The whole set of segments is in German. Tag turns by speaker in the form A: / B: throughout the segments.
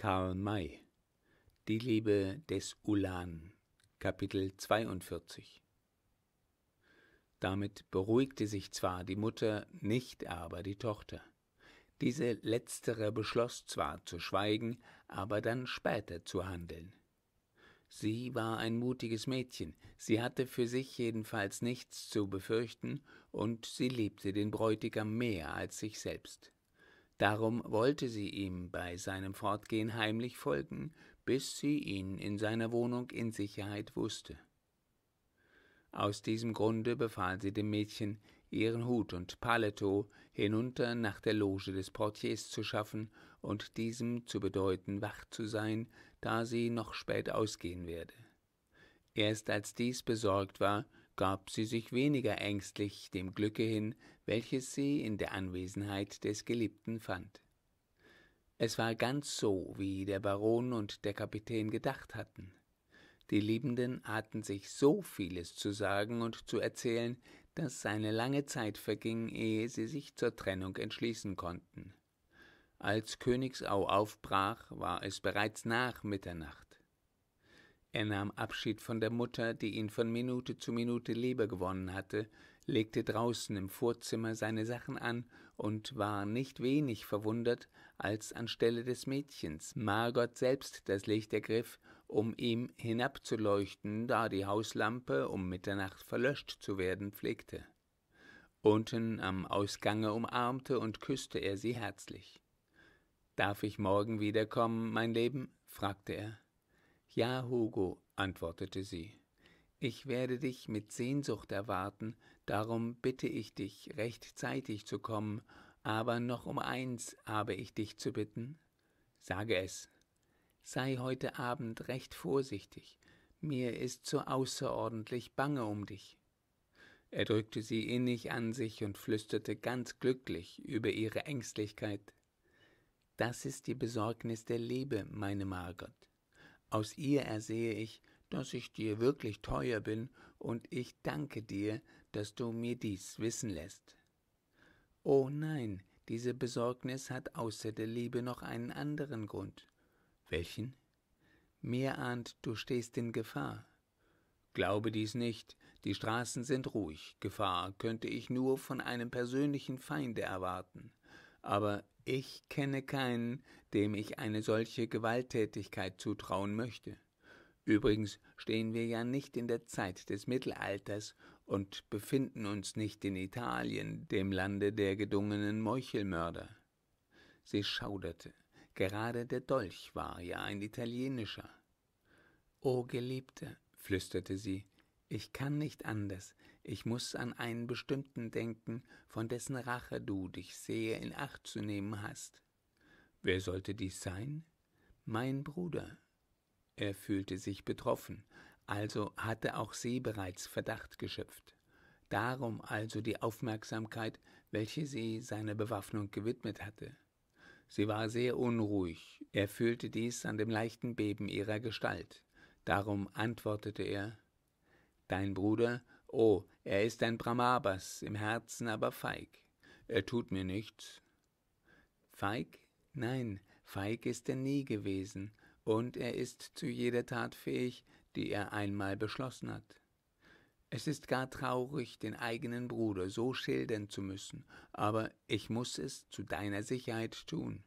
A: Karl May Die Liebe des Ulan Kapitel 42 Damit beruhigte sich zwar die Mutter, nicht aber die Tochter. Diese letztere beschloss zwar zu schweigen, aber dann später zu handeln. Sie war ein mutiges Mädchen, sie hatte für sich jedenfalls nichts zu befürchten, und sie liebte den Bräutigam mehr als sich selbst. Darum wollte sie ihm bei seinem Fortgehen heimlich folgen, bis sie ihn in seiner Wohnung in Sicherheit wusste. Aus diesem Grunde befahl sie dem Mädchen, ihren Hut und Paletot hinunter nach der Loge des Portiers zu schaffen und diesem zu bedeuten, wach zu sein, da sie noch spät ausgehen werde. Erst als dies besorgt war, gab sie sich weniger ängstlich dem Glücke hin, welches sie in der Anwesenheit des Geliebten fand. Es war ganz so, wie der Baron und der Kapitän gedacht hatten. Die Liebenden hatten sich so vieles zu sagen und zu erzählen, dass eine lange Zeit verging, ehe sie sich zur Trennung entschließen konnten. Als Königsau aufbrach, war es bereits nach Mitternacht. Er nahm Abschied von der Mutter, die ihn von Minute zu Minute lieber gewonnen hatte, legte draußen im Vorzimmer seine Sachen an und war nicht wenig verwundert, als anstelle des Mädchens Margot selbst das Licht ergriff, um ihm hinabzuleuchten, da die Hauslampe um Mitternacht verlöscht zu werden pflegte. Unten am Ausgange umarmte und küßte er sie herzlich. Darf ich morgen wiederkommen, mein Leben? fragte er. Ja, Hugo, antwortete sie. Ich werde dich mit Sehnsucht erwarten, Darum bitte ich dich, rechtzeitig zu kommen, aber noch um eins habe ich dich zu bitten. Sage es. Sei heute Abend recht vorsichtig. Mir ist so außerordentlich bange um dich. Er drückte sie innig an sich und flüsterte ganz glücklich über ihre Ängstlichkeit. Das ist die Besorgnis der Liebe, meine Margot. Aus ihr ersehe ich, dass ich dir wirklich teuer bin und ich danke dir, dass du mir dies wissen lässt. Oh nein, diese Besorgnis hat außer der Liebe noch einen anderen Grund. Welchen? Mir ahnt, du stehst in Gefahr. Glaube dies nicht, die Straßen sind ruhig, Gefahr könnte ich nur von einem persönlichen Feinde erwarten. Aber ich kenne keinen, dem ich eine solche Gewalttätigkeit zutrauen möchte. Übrigens stehen wir ja nicht in der Zeit des Mittelalters und befinden uns nicht in Italien, dem Lande der gedungenen Meuchelmörder. Sie schauderte. Gerade der Dolch war ja ein italienischer. O Geliebte, flüsterte sie, ich kann nicht anders, ich muß an einen bestimmten denken, von dessen Rache du dich sehr in Acht zu nehmen hast. Wer sollte dies sein? Mein Bruder, er fühlte sich betroffen, also hatte auch sie bereits Verdacht geschöpft. Darum also die Aufmerksamkeit, welche sie seiner Bewaffnung gewidmet hatte. Sie war sehr unruhig, er fühlte dies an dem leichten Beben ihrer Gestalt. Darum antwortete er Dein Bruder, oh, er ist ein Brahmabas, im Herzen aber feig. Er tut mir nichts. Feig? Nein, feig ist er nie gewesen, und er ist zu jeder Tat fähig, die er einmal beschlossen hat. Es ist gar traurig, den eigenen Bruder so schildern zu müssen, aber ich muß es zu deiner Sicherheit tun.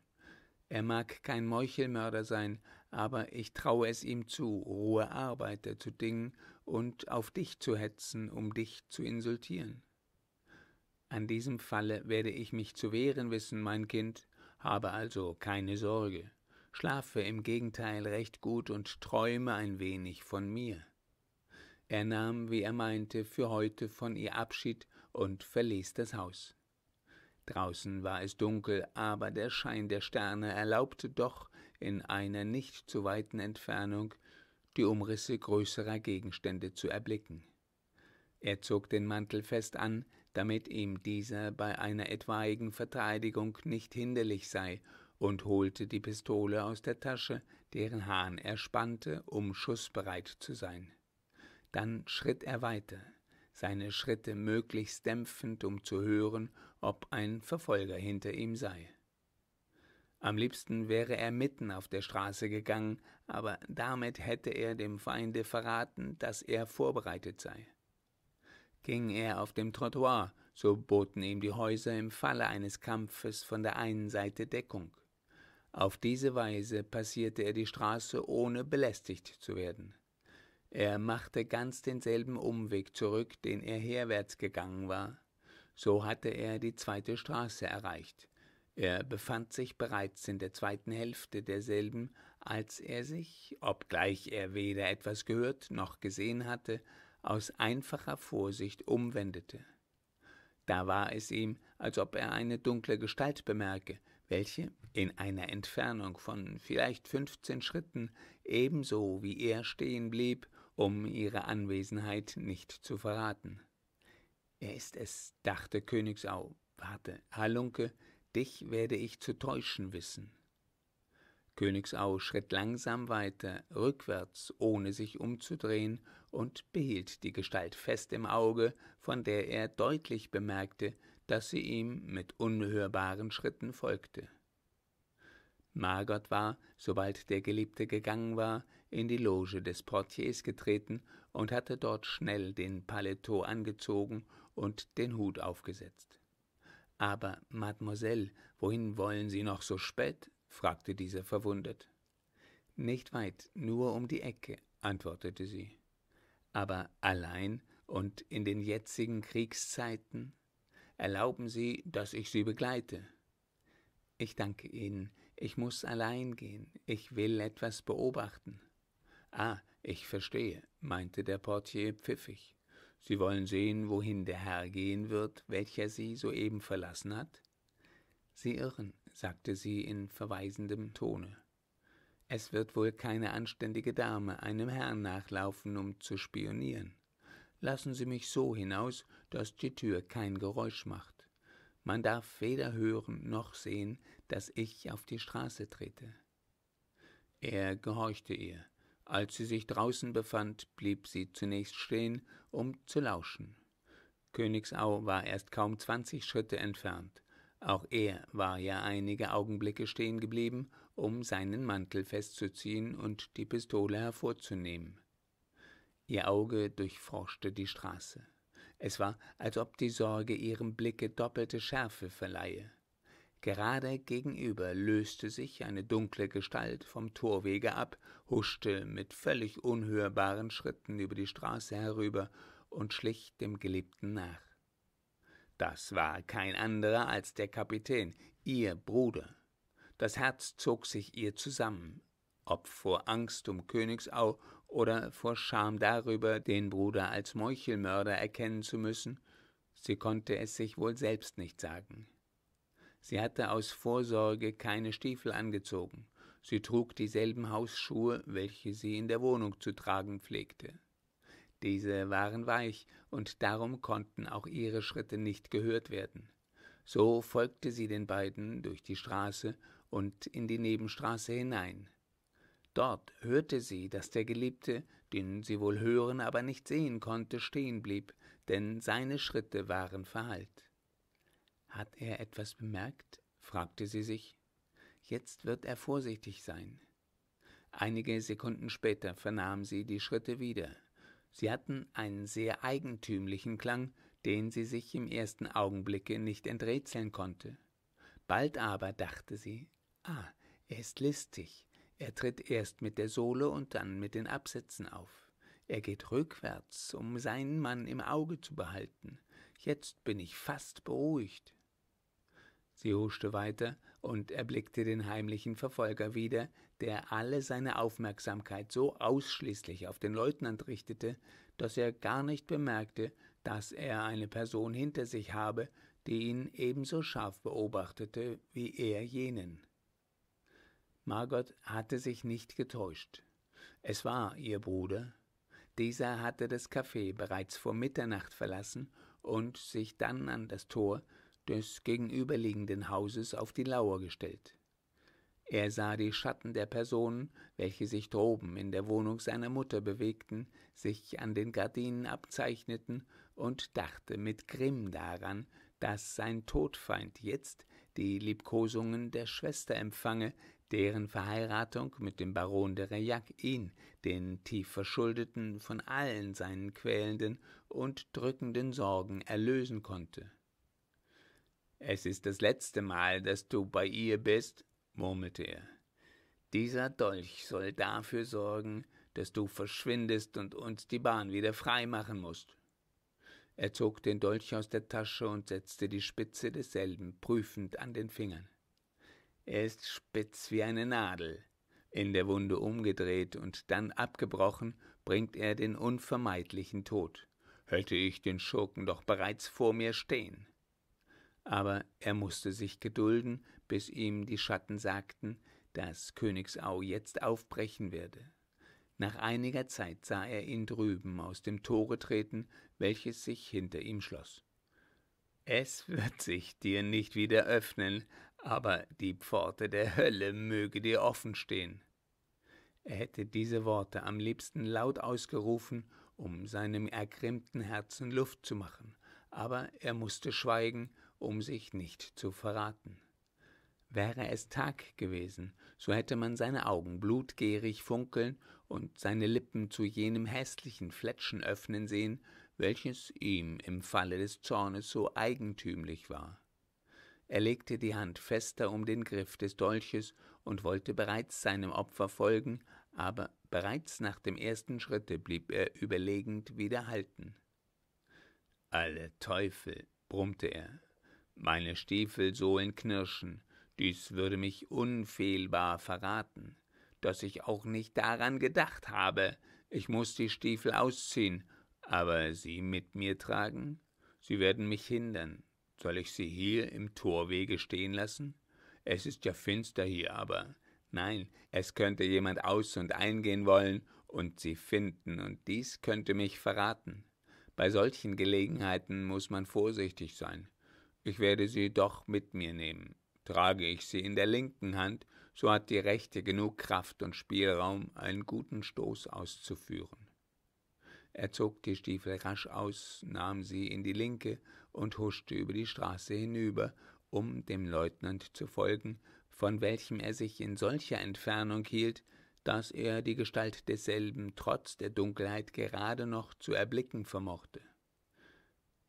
A: Er mag kein Meuchelmörder sein, aber ich traue es ihm zu, rohe Arbeiter zu dingen und auf dich zu hetzen, um dich zu insultieren. An diesem Falle werde ich mich zu wehren wissen, mein Kind, habe also keine Sorge schlafe im Gegenteil recht gut und träume ein wenig von mir. Er nahm, wie er meinte, für heute von ihr Abschied und verließ das Haus. Draußen war es dunkel, aber der Schein der Sterne erlaubte doch, in einer nicht zu weiten Entfernung die Umrisse größerer Gegenstände zu erblicken. Er zog den Mantel fest an, damit ihm dieser bei einer etwaigen Verteidigung nicht hinderlich sei und holte die Pistole aus der Tasche, deren Hahn er spannte, um schussbereit zu sein. Dann schritt er weiter, seine Schritte möglichst dämpfend, um zu hören, ob ein Verfolger hinter ihm sei. Am liebsten wäre er mitten auf der Straße gegangen, aber damit hätte er dem Feinde verraten, dass er vorbereitet sei. Ging er auf dem Trottoir, so boten ihm die Häuser im Falle eines Kampfes von der einen Seite Deckung. Auf diese Weise passierte er die Straße, ohne belästigt zu werden. Er machte ganz denselben Umweg zurück, den er herwärts gegangen war. So hatte er die zweite Straße erreicht. Er befand sich bereits in der zweiten Hälfte derselben, als er sich, obgleich er weder etwas gehört noch gesehen hatte, aus einfacher Vorsicht umwendete. Da war es ihm, als ob er eine dunkle Gestalt bemerke, welche in einer Entfernung von vielleicht fünfzehn Schritten ebenso wie er stehen blieb, um ihre Anwesenheit nicht zu verraten. Er ist es, dachte Königsau. Warte, Halunke, dich werde ich zu täuschen wissen. Königsau schritt langsam weiter, rückwärts, ohne sich umzudrehen, und behielt die Gestalt fest im Auge, von der er deutlich bemerkte, dass sie ihm mit unhörbaren Schritten folgte. Margot war, sobald der Geliebte gegangen war, in die Loge des Portiers getreten und hatte dort schnell den Paletot angezogen und den Hut aufgesetzt. Aber, Mademoiselle, wohin wollen Sie noch so spät? fragte dieser verwundert. Nicht weit, nur um die Ecke, antwortete sie. Aber allein und in den jetzigen Kriegszeiten? Erlauben Sie, dass ich Sie begleite. Ich danke Ihnen. Ich muss allein gehen. Ich will etwas beobachten. Ah, ich verstehe, meinte der Portier pfiffig. Sie wollen sehen, wohin der Herr gehen wird, welcher Sie soeben verlassen hat? Sie irren, sagte sie in verweisendem Tone. Es wird wohl keine anständige Dame einem Herrn nachlaufen, um zu spionieren lassen Sie mich so hinaus, dass die Tür kein Geräusch macht. Man darf weder hören noch sehen, dass ich auf die Straße trete. Er gehorchte ihr. Als sie sich draußen befand, blieb sie zunächst stehen, um zu lauschen. Königsau war erst kaum zwanzig Schritte entfernt. Auch er war ja einige Augenblicke stehen geblieben, um seinen Mantel festzuziehen und die Pistole hervorzunehmen. Ihr Auge durchforschte die Straße. Es war, als ob die Sorge ihrem Blicke doppelte Schärfe verleihe. Gerade gegenüber löste sich eine dunkle Gestalt vom Torwege ab, huschte mit völlig unhörbaren Schritten über die Straße herüber und schlich dem Geliebten nach. Das war kein anderer als der Kapitän, ihr Bruder. Das Herz zog sich ihr zusammen, ob vor Angst um Königsau oder vor Scham darüber, den Bruder als Meuchelmörder erkennen zu müssen, sie konnte es sich wohl selbst nicht sagen. Sie hatte aus Vorsorge keine Stiefel angezogen, sie trug dieselben Hausschuhe, welche sie in der Wohnung zu tragen pflegte. Diese waren weich, und darum konnten auch ihre Schritte nicht gehört werden. So folgte sie den beiden durch die Straße und in die Nebenstraße hinein, dort hörte sie dass der geliebte den sie wohl hören aber nicht sehen konnte stehen blieb denn seine schritte waren verhallt hat er etwas bemerkt fragte sie sich jetzt wird er vorsichtig sein einige sekunden später vernahm sie die schritte wieder sie hatten einen sehr eigentümlichen klang den sie sich im ersten augenblicke nicht enträtseln konnte bald aber dachte sie ah er ist listig er tritt erst mit der Sohle und dann mit den Absätzen auf. Er geht rückwärts, um seinen Mann im Auge zu behalten. Jetzt bin ich fast beruhigt. Sie huschte weiter und erblickte den heimlichen Verfolger wieder, der alle seine Aufmerksamkeit so ausschließlich auf den Leutnant richtete, dass er gar nicht bemerkte, dass er eine Person hinter sich habe, die ihn ebenso scharf beobachtete wie er jenen. Margot hatte sich nicht getäuscht. Es war ihr Bruder. Dieser hatte das Café bereits vor Mitternacht verlassen und sich dann an das Tor des gegenüberliegenden Hauses auf die Lauer gestellt. Er sah die Schatten der Personen, welche sich droben in der Wohnung seiner Mutter bewegten, sich an den Gardinen abzeichneten und dachte mit Grimm daran, dass sein Todfeind jetzt die Liebkosungen der Schwester empfange, deren Verheiratung mit dem Baron de Reillac ihn, den tief Verschuldeten, von allen seinen quälenden und drückenden Sorgen erlösen konnte. »Es ist das letzte Mal, dass du bei ihr bist«, murmelte er. »Dieser Dolch soll dafür sorgen, dass du verschwindest und uns die Bahn wieder frei machen musst.« Er zog den Dolch aus der Tasche und setzte die Spitze desselben prüfend an den Fingern. Er ist spitz wie eine Nadel. In der Wunde umgedreht und dann abgebrochen, bringt er den unvermeidlichen Tod. Hätte ich den Schurken doch bereits vor mir stehen. Aber er musste sich gedulden, bis ihm die Schatten sagten, dass Königsau jetzt aufbrechen werde. Nach einiger Zeit sah er ihn drüben aus dem Tore treten, welches sich hinter ihm schloss. Es wird sich dir nicht wieder öffnen, aber die Pforte der Hölle möge dir offen stehen. Er hätte diese Worte am liebsten laut ausgerufen, um seinem ergrimmten Herzen Luft zu machen, aber er musste schweigen, um sich nicht zu verraten. Wäre es Tag gewesen, so hätte man seine Augen blutgierig funkeln und seine Lippen zu jenem hässlichen Fletschen öffnen sehen, welches ihm im Falle des Zornes so eigentümlich war. Er legte die Hand fester um den Griff des Dolches und wollte bereits seinem Opfer folgen, aber bereits nach dem ersten Schritte blieb er überlegend wieder halten. Alle Teufel, brummte er, meine Stiefelsohlen knirschen, dies würde mich unfehlbar verraten, dass ich auch nicht daran gedacht habe, ich muß die Stiefel ausziehen, aber sie mit mir tragen, sie werden mich hindern, soll ich sie hier im Torwege stehen lassen? Es ist ja finster hier, aber nein, es könnte jemand aus und eingehen wollen und sie finden, und dies könnte mich verraten. Bei solchen Gelegenheiten muss man vorsichtig sein. Ich werde sie doch mit mir nehmen. Trage ich sie in der linken Hand, so hat die rechte genug Kraft und Spielraum, einen guten Stoß auszuführen. Er zog die Stiefel rasch aus, nahm sie in die linke und huschte über die Straße hinüber, um dem Leutnant zu folgen, von welchem er sich in solcher Entfernung hielt, dass er die Gestalt desselben trotz der Dunkelheit gerade noch zu erblicken vermochte.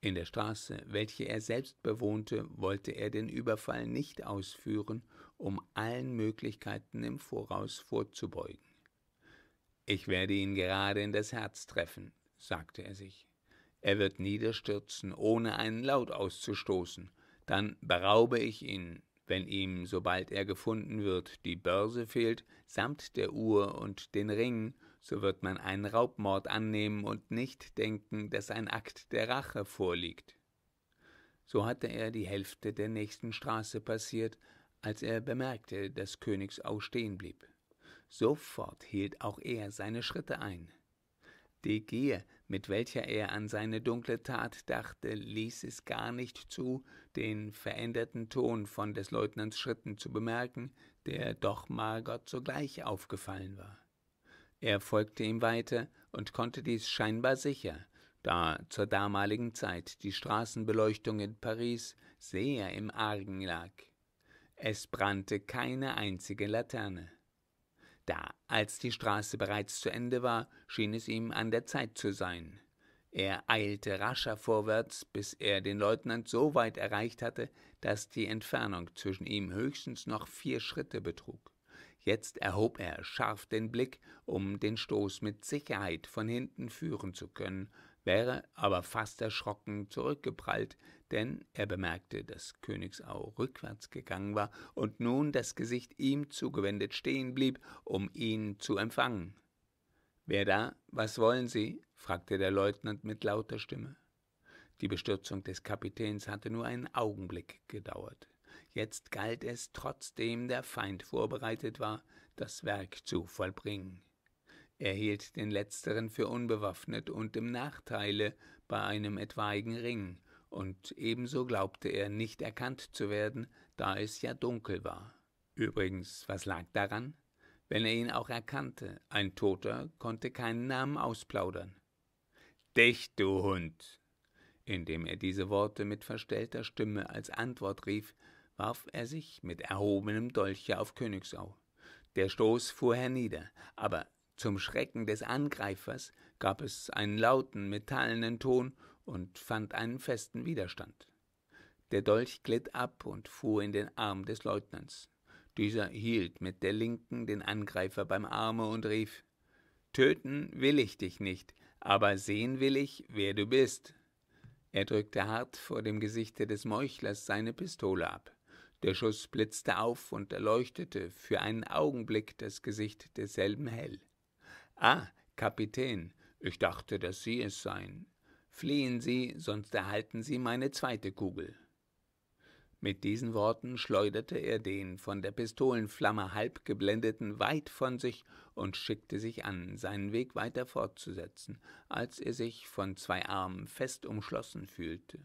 A: In der Straße, welche er selbst bewohnte, wollte er den Überfall nicht ausführen, um allen Möglichkeiten im Voraus vorzubeugen. Ich werde ihn gerade in das Herz treffen, sagte er sich. Er wird niederstürzen, ohne einen Laut auszustoßen. Dann beraube ich ihn, wenn ihm, sobald er gefunden wird, die Börse fehlt, samt der Uhr und den Ring, so wird man einen Raubmord annehmen und nicht denken, dass ein Akt der Rache vorliegt. So hatte er die Hälfte der nächsten Straße passiert, als er bemerkte, dass Königsau stehen blieb. Sofort hielt auch er seine Schritte ein. Die Gier, mit welcher er an seine dunkle Tat dachte, ließ es gar nicht zu, den veränderten Ton von des Leutnants Schritten zu bemerken, der doch Margot sogleich aufgefallen war. Er folgte ihm weiter und konnte dies scheinbar sicher, da zur damaligen Zeit die Straßenbeleuchtung in Paris sehr im Argen lag. Es brannte keine einzige Laterne. Da, als die Straße bereits zu Ende war, schien es ihm an der Zeit zu sein. Er eilte rascher vorwärts, bis er den Leutnant so weit erreicht hatte, dass die Entfernung zwischen ihm höchstens noch vier Schritte betrug. Jetzt erhob er scharf den Blick, um den Stoß mit Sicherheit von hinten führen zu können, wäre aber fast erschrocken zurückgeprallt, denn er bemerkte, dass Königsau rückwärts gegangen war und nun das Gesicht ihm zugewendet stehen blieb, um ihn zu empfangen. Wer da? Was wollen Sie? fragte der Leutnant mit lauter Stimme. Die Bestürzung des Kapitäns hatte nur einen Augenblick gedauert. Jetzt galt es, trotzdem der Feind vorbereitet war, das Werk zu vollbringen. Er hielt den letzteren für unbewaffnet und im Nachteile bei einem etwaigen Ring, und ebenso glaubte er nicht erkannt zu werden, da es ja dunkel war. Übrigens, was lag daran? Wenn er ihn auch erkannte, ein Toter konnte keinen Namen ausplaudern. Dich, du Hund! Indem er diese Worte mit verstellter Stimme als Antwort rief, warf er sich mit erhobenem Dolche auf Königsau. Der Stoß fuhr hernieder, aber zum Schrecken des Angreifers gab es einen lauten, metallenen Ton und fand einen festen Widerstand. Der Dolch glitt ab und fuhr in den Arm des Leutnants. Dieser hielt mit der linken den Angreifer beim Arme und rief Töten will ich dich nicht, aber sehen will ich, wer du bist. Er drückte hart vor dem Gesichte des Meuchlers seine Pistole ab. Der Schuss blitzte auf und erleuchtete für einen Augenblick das Gesicht desselben hell. Ah, Kapitän, ich dachte, dass Sie es seien. Fliehen Sie, sonst erhalten Sie meine zweite Kugel. Mit diesen Worten schleuderte er den von der Pistolenflamme halb geblendeten weit von sich und schickte sich an, seinen Weg weiter fortzusetzen, als er sich von zwei Armen fest umschlossen fühlte.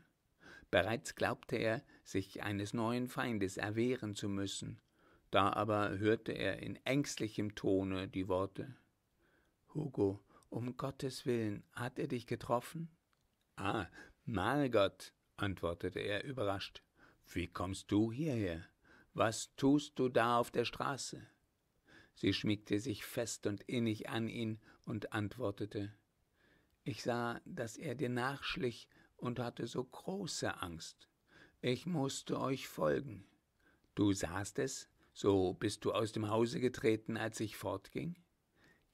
A: Bereits glaubte er, sich eines neuen Feindes erwehren zu müssen, da aber hörte er in ängstlichem Tone die Worte Hugo, um Gottes Willen, hat er dich getroffen? Ah, Margot, antwortete er überrascht. Wie kommst du hierher? Was tust du da auf der Straße? Sie schmiegte sich fest und innig an ihn und antwortete Ich sah, dass er dir nachschlich und hatte so große Angst. Ich musste euch folgen. Du sahst es, so bist du aus dem Hause getreten, als ich fortging?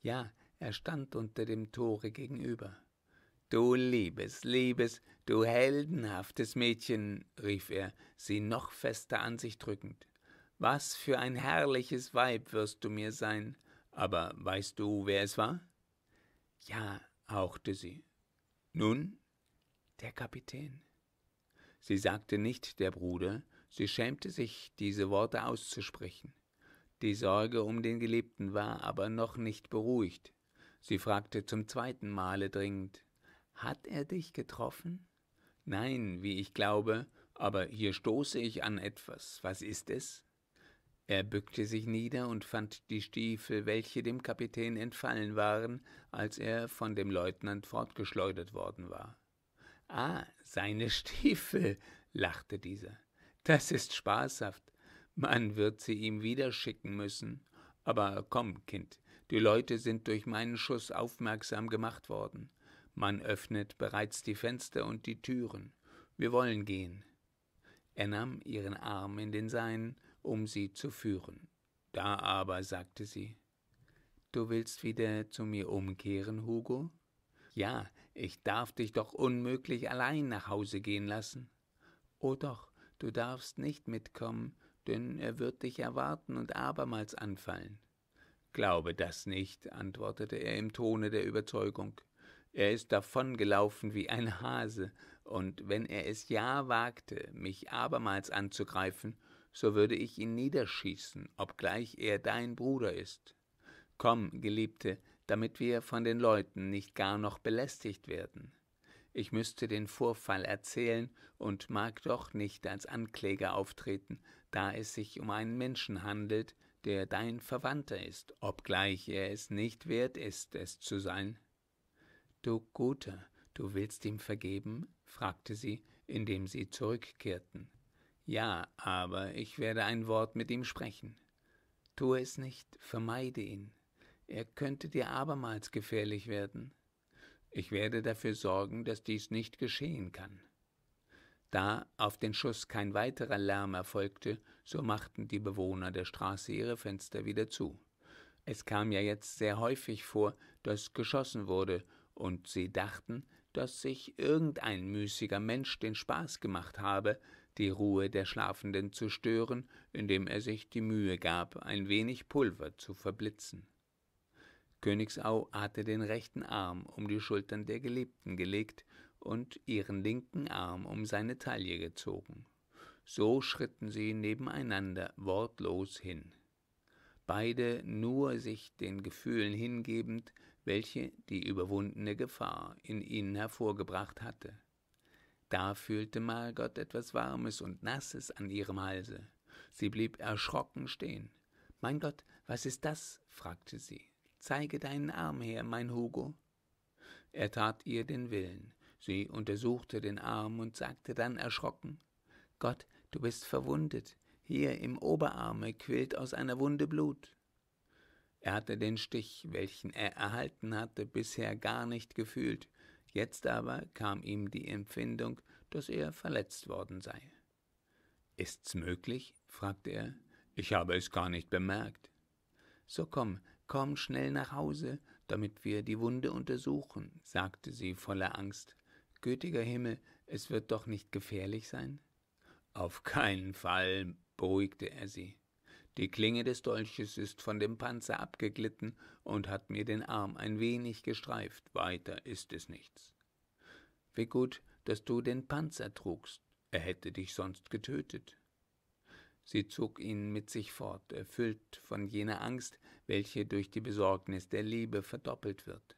A: Ja, er stand unter dem Tore gegenüber. Du liebes, liebes, du heldenhaftes Mädchen, rief er, sie noch fester an sich drückend. Was für ein herrliches Weib wirst du mir sein. Aber weißt du, wer es war? Ja, hauchte sie. Nun? Der Kapitän. Sie sagte nicht der Bruder, sie schämte sich, diese Worte auszusprechen. Die Sorge um den Geliebten war aber noch nicht beruhigt. Sie fragte zum zweiten Male dringend Hat er dich getroffen? Nein, wie ich glaube, aber hier stoße ich an etwas. Was ist es? Er bückte sich nieder und fand die Stiefel, welche dem Kapitän entfallen waren, als er von dem Leutnant fortgeschleudert worden war. Ah, seine Stiefel, lachte dieser. Das ist spaßhaft. Man wird sie ihm wieder schicken müssen. Aber komm, Kind, die Leute sind durch meinen Schuss aufmerksam gemacht worden. Man öffnet bereits die Fenster und die Türen. Wir wollen gehen. Er nahm ihren Arm in den seinen, um sie zu führen. Da aber sagte sie Du willst wieder zu mir umkehren, Hugo? Ja, ich darf dich doch unmöglich allein nach Hause gehen lassen. Oh doch, du darfst nicht mitkommen, denn er wird dich erwarten und abermals anfallen. Glaube das nicht, antwortete er im Tone der Überzeugung. Er ist davongelaufen wie ein Hase, und wenn er es ja wagte, mich abermals anzugreifen, so würde ich ihn niederschießen, obgleich er dein Bruder ist. Komm, Geliebte, damit wir von den Leuten nicht gar noch belästigt werden. Ich müsste den Vorfall erzählen und mag doch nicht als Ankläger auftreten, da es sich um einen Menschen handelt, der dein Verwandter ist, obgleich er es nicht wert ist, es zu sein? Du Guter, du willst ihm vergeben? fragte sie, indem sie zurückkehrten. Ja, aber ich werde ein Wort mit ihm sprechen. Tu es nicht, vermeide ihn. Er könnte dir abermals gefährlich werden. Ich werde dafür sorgen, dass dies nicht geschehen kann. Da auf den Schuss kein weiterer Lärm erfolgte, so machten die Bewohner der Straße ihre Fenster wieder zu. Es kam ja jetzt sehr häufig vor, dass geschossen wurde, und sie dachten, dass sich irgendein müßiger Mensch den Spaß gemacht habe, die Ruhe der Schlafenden zu stören, indem er sich die Mühe gab, ein wenig Pulver zu verblitzen. Königsau hatte den rechten Arm um die Schultern der Geliebten gelegt und ihren linken Arm um seine Taille gezogen. So schritten sie nebeneinander wortlos hin, beide nur sich den Gefühlen hingebend, welche die überwundene Gefahr in ihnen hervorgebracht hatte. Da fühlte Margot etwas Warmes und Nasses an ihrem Halse. Sie blieb erschrocken stehen. Mein Gott, was ist das? fragte sie. Zeige deinen Arm her, mein Hugo. Er tat ihr den Willen. Sie untersuchte den Arm und sagte dann erschrocken Gott, du bist verwundet. Hier im Oberarme quillt aus einer Wunde Blut. Er hatte den Stich, welchen er erhalten hatte, bisher gar nicht gefühlt, jetzt aber kam ihm die Empfindung, dass er verletzt worden sei. Ist's möglich? fragte er. Ich habe es gar nicht bemerkt. So komm, komm schnell nach Hause, damit wir die Wunde untersuchen, sagte sie voller Angst gütiger Himmel, es wird doch nicht gefährlich sein? Auf keinen Fall, beruhigte er sie. Die Klinge des Dolches ist von dem Panzer abgeglitten und hat mir den Arm ein wenig gestreift, weiter ist es nichts. Wie gut, dass du den Panzer trugst, er hätte dich sonst getötet. Sie zog ihn mit sich fort, erfüllt von jener Angst, welche durch die Besorgnis der Liebe verdoppelt wird.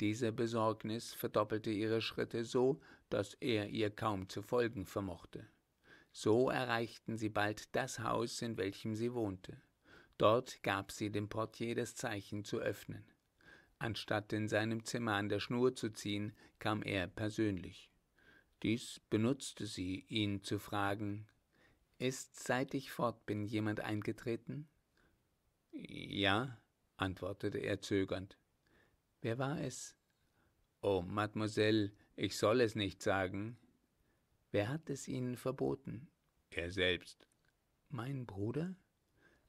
A: Diese Besorgnis verdoppelte ihre Schritte so, dass er ihr kaum zu folgen vermochte. So erreichten sie bald das Haus, in welchem sie wohnte. Dort gab sie dem Portier das Zeichen zu öffnen. Anstatt in seinem Zimmer an der Schnur zu ziehen, kam er persönlich. Dies benutzte sie, ihn zu fragen Ist seit ich fort bin jemand eingetreten? Ja, antwortete er zögernd. Wer war es? Oh, Mademoiselle, ich soll es nicht sagen. Wer hat es Ihnen verboten? Er selbst. Mein Bruder?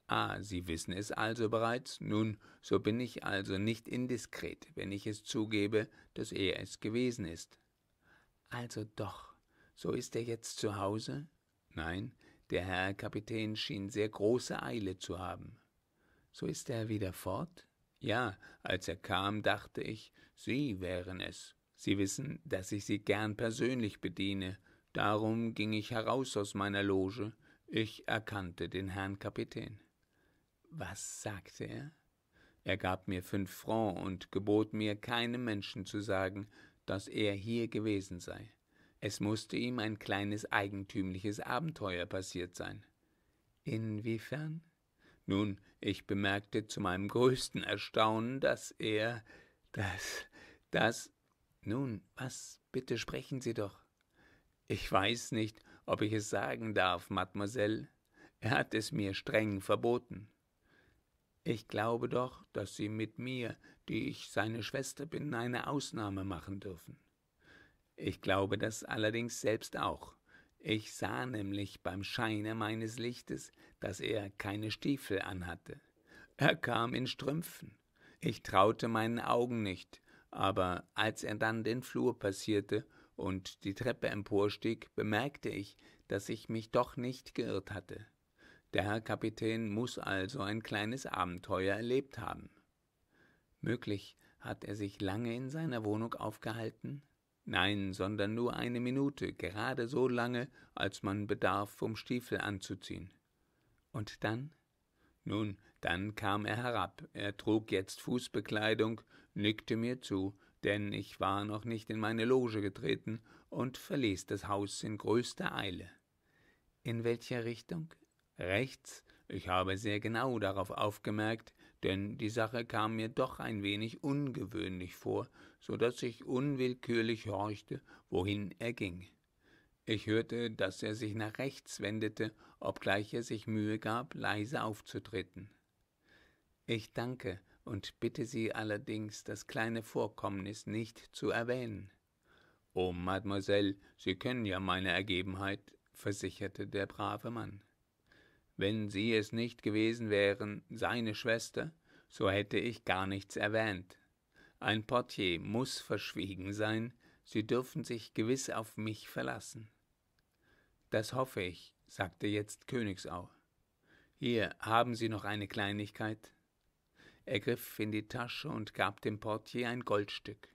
A: Ah, Sie wissen es also bereits. Nun, so bin ich also nicht indiskret, wenn ich es zugebe, dass er es gewesen ist. Also doch. So ist er jetzt zu Hause? Nein, der Herr Kapitän schien sehr große Eile zu haben. So ist er wieder fort? Ja, als er kam, dachte ich, Sie wären es. Sie wissen, dass ich Sie gern persönlich bediene. Darum ging ich heraus aus meiner Loge. Ich erkannte den Herrn Kapitän. Was sagte er? Er gab mir fünf Francs und gebot mir, keinem Menschen zu sagen, dass er hier gewesen sei. Es musste ihm ein kleines eigentümliches Abenteuer passiert sein. Inwiefern? Nun, ich bemerkte zu meinem größten Erstaunen, dass er, dass, dass, nun, was, bitte sprechen Sie doch. Ich weiß nicht, ob ich es sagen darf, Mademoiselle. Er hat es mir streng verboten. Ich glaube doch, dass Sie mit mir, die ich seine Schwester bin, eine Ausnahme machen dürfen. Ich glaube das allerdings selbst auch. Ich sah nämlich beim Scheine meines Lichtes, dass er keine Stiefel anhatte. Er kam in Strümpfen. Ich traute meinen Augen nicht, aber als er dann den Flur passierte und die Treppe emporstieg, bemerkte ich, dass ich mich doch nicht geirrt hatte. Der Herr Kapitän muß also ein kleines Abenteuer erlebt haben. Möglich hat er sich lange in seiner Wohnung aufgehalten, nein, sondern nur eine Minute, gerade so lange, als man bedarf, um Stiefel anzuziehen. Und dann? Nun, dann kam er herab, er trug jetzt Fußbekleidung, nickte mir zu, denn ich war noch nicht in meine Loge getreten, und verließ das Haus in größter Eile. In welcher Richtung? Rechts, ich habe sehr genau darauf aufgemerkt, denn die sache kam mir doch ein wenig ungewöhnlich vor so daß ich unwillkürlich horchte wohin er ging ich hörte daß er sich nach rechts wendete obgleich er sich mühe gab leise aufzutreten ich danke und bitte sie allerdings das kleine vorkommnis nicht zu erwähnen o oh, mademoiselle sie kennen ja meine ergebenheit versicherte der brave mann wenn sie es nicht gewesen wären, seine Schwester, so hätte ich gar nichts erwähnt. Ein Portier muss verschwiegen sein, Sie dürfen sich gewiss auf mich verlassen. Das hoffe ich, sagte jetzt Königsau. Hier haben Sie noch eine Kleinigkeit. Er griff in die Tasche und gab dem Portier ein Goldstück.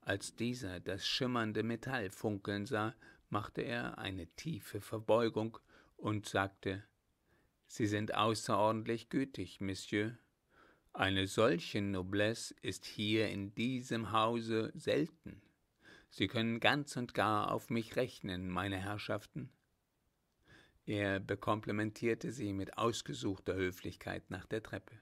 A: Als dieser das schimmernde Metall funkeln sah, machte er eine tiefe Verbeugung und sagte Sie sind außerordentlich gütig, Monsieur. Eine solche Noblesse ist hier in diesem Hause selten. Sie können ganz und gar auf mich rechnen, meine Herrschaften. Er bekomplimentierte sie mit ausgesuchter Höflichkeit nach der Treppe.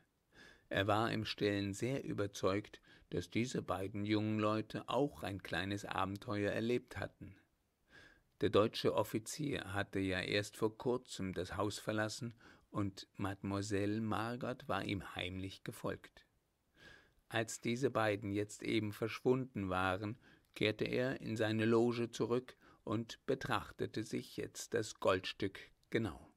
A: Er war im Stillen sehr überzeugt, dass diese beiden jungen Leute auch ein kleines Abenteuer erlebt hatten. Der deutsche Offizier hatte ja erst vor kurzem das Haus verlassen und Mademoiselle Margot war ihm heimlich gefolgt. Als diese beiden jetzt eben verschwunden waren, kehrte er in seine Loge zurück und betrachtete sich jetzt das Goldstück genau.